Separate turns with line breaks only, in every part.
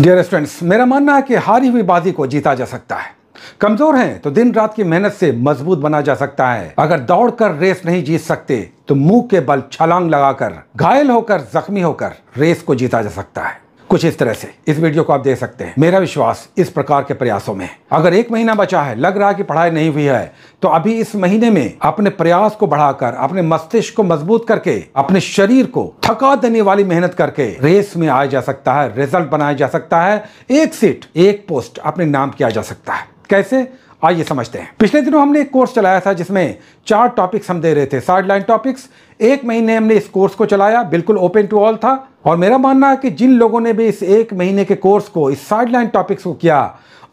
dear students मेरा मानना है कि हारी हुई बाजी को जीता जा सकता है कमजोर हैं तो दिन रात की मेहनत से मजबूत बना जा सकता है अगर दौड़कर रेस नहीं जीत सकते तो मुंह के बल छलांग लगाकर घायल होकर जख्मी होकर रेस को जीता जा सकता है कुछ इस तरह से इस वीडियो को आप देख सकते हैं मेरा विश्वास इस प्रकार के प्रयासों में अगर एक महीना बचा है लग रहा है कि पढ़ाई नहीं हुई है तो अभी इस महीने में अपने प्रयास को बढ़ाकर अपने मस्तिष्क को मजबूत करके अपने शरीर को थका देने वाली मेहनत करके रेस में आया जा सकता है रिजल्ट बनाया जा सकता है एक सीट एक पोस्ट अपने नाम किया जा सकता है कैसे आइए समझते हैं पिछले दिनों हमने एक कोर्स चलाया था जिसमें चार टॉपिक्स हम दे रहे थे साइड लाइन टॉपिक्स एक महीने हमने इस कोर्स को चलाया बिल्कुल ओपन टू ऑल था और मेरा मानना है कि जिन लोगों ने भी इस एक महीने के कोर्स को इस साइडलाइन टॉपिक्स को किया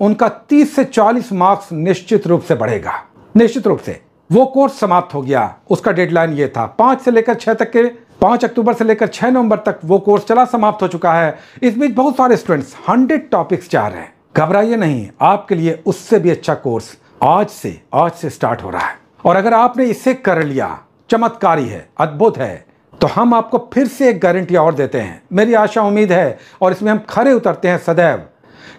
उनका 30 से 40 मार्क्स निश्चित रूप से बढ़ेगा निश्चित रूप से वो कोर्स समाप्त हो गया उसका डेडलाइन ये था पांच से लेकर छह तक के पांच अक्टूबर से लेकर छह नवंबर तक वो कोर्स चला समाप्त हो चुका है इस बीच बहुत सारे स्टूडेंट्स हंड्रेड टॉपिक्स चाह रहे हैं घबराइए नहीं आपके लिए उससे भी अच्छा कोर्स आज से आज से स्टार्ट हो रहा है और अगर आपने इसे कर लिया चमत्कारी है अद्भुत है तो हम आपको फिर से एक गारंटी और देते हैं मेरी आशा उम्मीद है और इसमें हम खड़े उतरते हैं सदैव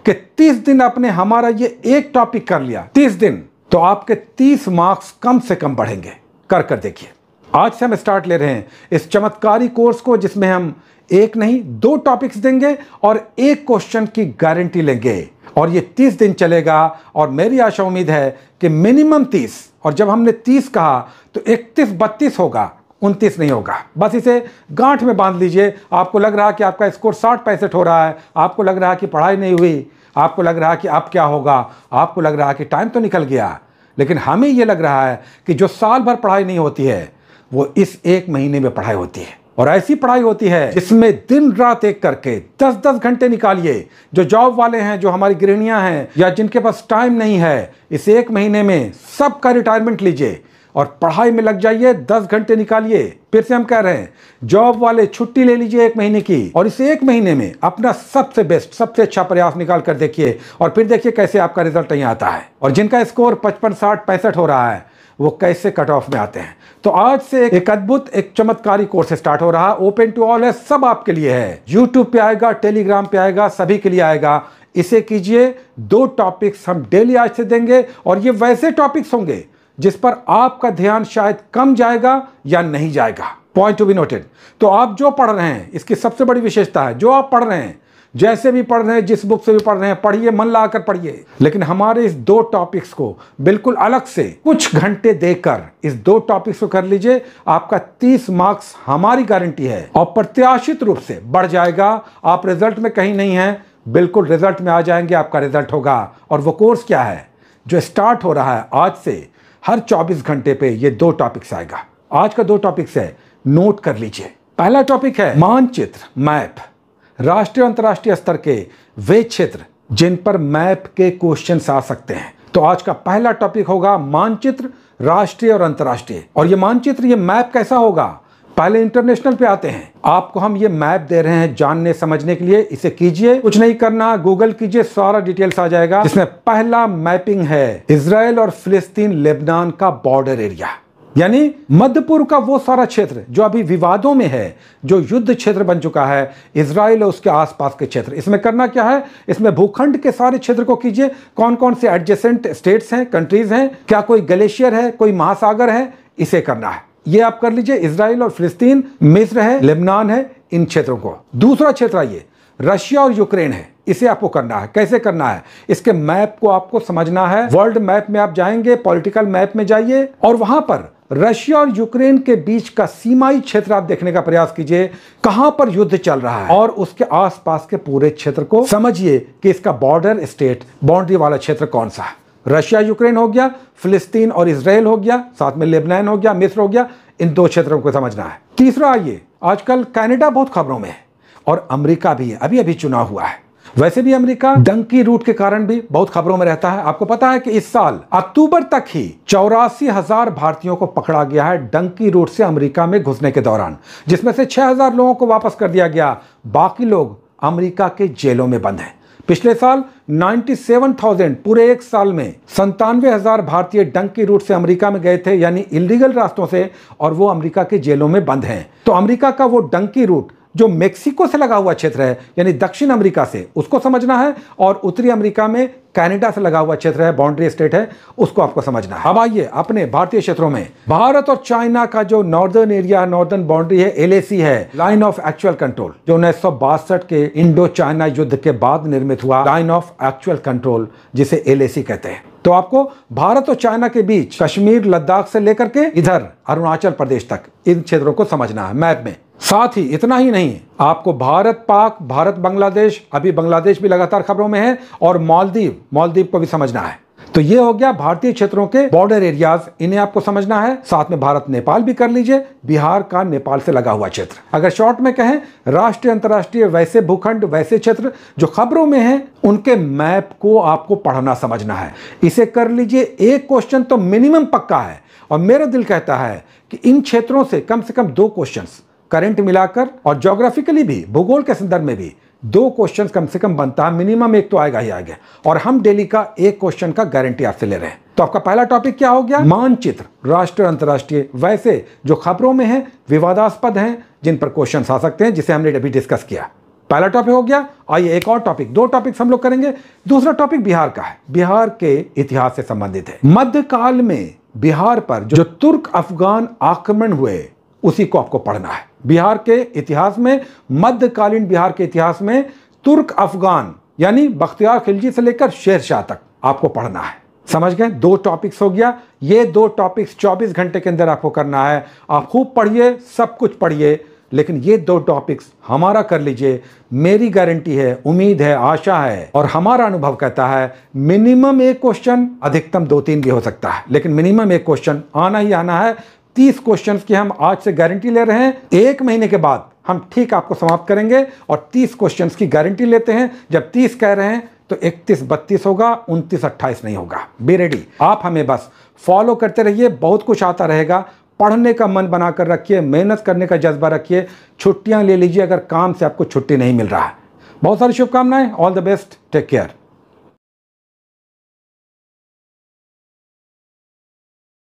कि 30 दिन आपने हमारा ये एक टॉपिक कर लिया 30 दिन तो आपके 30 मार्क्स कम से कम बढ़ेंगे कर कर देखिए आज से हम स्टार्ट ले रहे हैं इस चमत्कारी कोर्स को जिसमें हम एक नहीं दो टॉपिक्स देंगे और एक क्वेश्चन की गारंटी लेंगे और ये तीस दिन चलेगा और मेरी आशा उम्मीद है कि मिनिमम तीस और जब हमने तीस कहा तो इकतीस बत्तीस होगा उनतीस नहीं होगा बस इसे गांठ में बांध लीजिए आपको लग रहा कि आपका स्कोर साठ पैंसठ हो रहा है आपको लग रहा कि पढ़ाई नहीं हुई आपको लग रहा कि अब क्या होगा आपको लग रहा है कि टाइम तो निकल गया लेकिन हमें यह लग रहा है कि जो साल भर पढ़ाई नहीं होती है वो इस एक महीने में पढ़ाई होती है और ऐसी पढ़ाई होती है जिसमें दिन रात एक करके 10-10 घंटे निकालिए जो जॉब वाले हैं जो हमारी गृहणियां हैं या जिनके पास टाइम नहीं है इस एक महीने में सबका रिटायरमेंट लीजिए और पढ़ाई में लग जाइए दस घंटे निकालिए फिर से हम कह रहे हैं जॉब वाले छुट्टी ले लीजिए एक महीने की और इस एक महीने में अपना सबसे बेस्ट सबसे अच्छा प्रयास निकाल कर देखिए और फिर देखिए कैसे आपका रिजल्ट यहाँ आता है और जिनका स्कोर पचपन साठ पैंसठ हो रहा है वो कैसे कट ऑफ में आते हैं तो आज से एक अद्भुत एक चमत्कारी कोर्स स्टार्ट हो रहा ओपन टू ऑल है सब आपके लिए है यूट्यूब पे आएगा टेलीग्राम पे आएगा सभी के लिए आएगा इसे कीजिए दो टॉपिक्स हम डेली आज से देंगे और ये वैसे टॉपिक्स होंगे जिस पर आपका ध्यान शायद कम जाएगा या नहीं जाएगा पॉइंट टू बी नोटेड तो आप जो पढ़ रहे हैं इसकी सबसे बड़ी विशेषता है जो आप पढ़ रहे हैं जैसे भी पढ़ रहे हैं जिस बुक से भी पढ़ रहे हैं पढ़िए मन ला पढ़िए लेकिन हमारे इस दो टॉपिक्स को बिल्कुल अलग से कुछ घंटे देकर इस दो टॉपिक्स को कर लीजिए आपका तीस मार्क्स हमारी गारंटी है और प्रत्याशित रूप से बढ़ जाएगा आप रिजल्ट में कहीं नहीं है बिल्कुल रिजल्ट में आ जाएंगे आपका रिजल्ट होगा और वो कोर्स क्या है जो स्टार्ट हो रहा है आज से हर 24 घंटे पे ये दो टॉपिक्स आएगा आज का दो टॉपिक्स है नोट कर लीजिए पहला टॉपिक है मानचित्र मैप राष्ट्रीय अंतर्राष्ट्रीय स्तर के वे क्षेत्र जिन पर मैप के क्वेश्चन आ सकते हैं तो आज का पहला टॉपिक होगा मानचित्र राष्ट्रीय और अंतर्राष्ट्रीय और ये मानचित्र ये मैप कैसा होगा पहले इंटरनेशनल पे आते हैं आपको हम ये मैप दे रहे हैं जानने समझने के लिए इसे कीजिए कुछ नहीं करना गूगल कीजिए सारा डिटेल्स आ जाएगा इसमें पहला मैपिंग है इसराइल और फिलिस्तीन लेबनान का बॉर्डर एरिया यानी मध्यपूर्व का वो सारा क्षेत्र जो अभी विवादों में है जो युद्ध क्षेत्र बन चुका है इसराइल और उसके आसपास के क्षेत्र इसमें करना क्या है इसमें भूखंड के सारे क्षेत्र को कीजिए कौन कौन से एडजेसेंट स्टेट्स हैं कंट्रीज हैं क्या कोई ग्लेशियर है कोई महासागर है इसे करना है ये आप कर लीजिए इसराइल और फिलिस्तीन मिस्र है लेबनान है इन क्षेत्रों को दूसरा क्षेत्र ये रशिया और यूक्रेन है इसे आपको करना है कैसे करना है इसके मैप को आपको समझना है वर्ल्ड मैप में आप जाएंगे पॉलिटिकल मैप में जाइए और वहां पर रशिया और यूक्रेन के बीच का सीमाई क्षेत्र आप देखने का प्रयास कीजिए कहां पर युद्ध चल रहा है और उसके आसपास के पूरे क्षेत्र को समझिए कि इसका बॉर्डर स्टेट बाउंड्री वाला क्षेत्र कौन सा है रशिया यूक्रेन हो गया फिलिस्तीन और इसराइल हो गया साथ में लेबनान हो गया मिस्र हो गया इन दो क्षेत्रों को समझना है तीसरा आइए आजकल कैनेडा बहुत खबरों में है और अमरीका भी है अभी अभी चुनाव हुआ है वैसे भी अमेरिका डंकी रूट के कारण भी बहुत खबरों में रहता है आपको पता है कि इस साल अक्टूबर तक ही चौरासी हजार भारतीयों को पकड़ा गया है डंकी रूट से अमेरिका में घुसने के दौरान जिसमें से 6000 लोगों को वापस कर दिया गया बाकी लोग अमेरिका के जेलों में बंद हैं पिछले साल 97,000 पूरे एक साल में संतानवे हजार भारतीय डंकी रूट से अमेरिका में गए थे यानी इलीगल रास्तों से और वो अमेरिका के जेलों में बंद हैं तो अमेरिका का वो डंकी रूट जो मेक्सिको से लगा हुआ क्षेत्र है यानी दक्षिण अमेरिका से उसको समझना है और उत्तरी अमेरिका में कनाडा से लगा हुआ क्षेत्र है बाउंड्री स्टेट है उसको आपको समझना है अब आइए अपने भारतीय क्षेत्रों में भारत और चाइना का जो नॉर्दर्न एरिया नॉर्दर्न बाउंड्री है एलएसी है लाइन ऑफ एक्चुअल कंट्रोल जो उन्नीस के इंडो चाइना युद्ध के बाद निर्मित हुआ लाइन ऑफ एक्चुअल कंट्रोल जिसे एल कहते हैं तो आपको भारत और चाइना के बीच कश्मीर लद्दाख से लेकर के इधर अरुणाचल प्रदेश तक इन क्षेत्रों को समझना है मैप में साथ ही इतना ही नहीं आपको भारत पाक भारत बांग्लादेश अभी बांग्लादेश भी लगातार खबरों में है और मालदीव मालदीव को भी समझना है तो ये हो गया भारतीय क्षेत्रों के बॉर्डर एरियाज इन्हें आपको समझना है साथ में भारत नेपाल भी कर लीजिए बिहार का नेपाल से लगा हुआ क्षेत्र अगर शॉर्ट में कहें राष्ट्रीय अंतर्राष्ट्रीय वैसे भूखंड वैसे क्षेत्र जो खबरों में हैं उनके मैप को आपको पढ़ना समझना है इसे कर लीजिए एक क्वेश्चन तो मिनिमम पक्का है और मेरा दिल कहता है कि इन क्षेत्रों से कम से कम दो क्वेश्चन करंट मिलाकर और जोग्राफिकली भी भूगोल के संदर्भ में भी दो क्वेश्चन कम से कम बनता है मिनिमम एक तो आएगा ही आएगा और हम डेली का एक क्वेश्चन का गारंटी आपसे ले रहे हैं तो आपका पहला टॉपिक क्या हो गया मानचित्र राष्ट्रीय अंतरराष्ट्रीय वैसे जो खबरों में है विवादास्पद हैं जिन पर क्वेश्चन आ सकते हैं जिसे हमने अभी डिस्कस किया पहला टॉपिक हो गया आइए एक और टॉपिक दो टॉपिक हम लोग करेंगे दूसरा टॉपिक बिहार का है बिहार के इतिहास से संबंधित है मध्यकाल में बिहार पर जो तुर्क अफगान आक्रमण हुए उसी को आपको पढ़ना है बिहार के इतिहास में मध्यकालीन बिहार के इतिहास में तुर्क अफगान यानी बख्तियार खिलजी से लेकर शेर शाह तक आपको पढ़ना है समझ गए दो टॉपिक्स हो गया ये दो टॉपिक्स 24 घंटे के अंदर आपको करना है आप खूब पढ़िए सब कुछ पढ़िए लेकिन ये दो टॉपिक्स हमारा कर लीजिए मेरी गारंटी है उम्मीद है आशा है और हमारा अनुभव कहता है मिनिमम एक क्वेश्चन अधिकतम दो तीन भी हो सकता है लेकिन मिनिमम एक क्वेश्चन आना ही आना है तीस क्वेश्चन की हम आज से गारंटी ले रहे हैं एक महीने के बाद हम ठीक आपको समाप्त करेंगे और तीस क्वेश्चन की गारंटी लेते हैं जब तीस कह रहे हैं तो इकतीस बत्तीस होगा उनतीस अट्ठाईस नहीं होगा बी रेडी आप हमें बस फॉलो करते रहिए बहुत कुछ आता रहेगा पढ़ने का मन बनाकर रखिए मेहनत करने का जज्बा रखिए छुट्टियां ले लीजिए अगर काम से आपको छुट्टी नहीं मिल रहा है बहुत सारी शुभकामनाएं all the best take care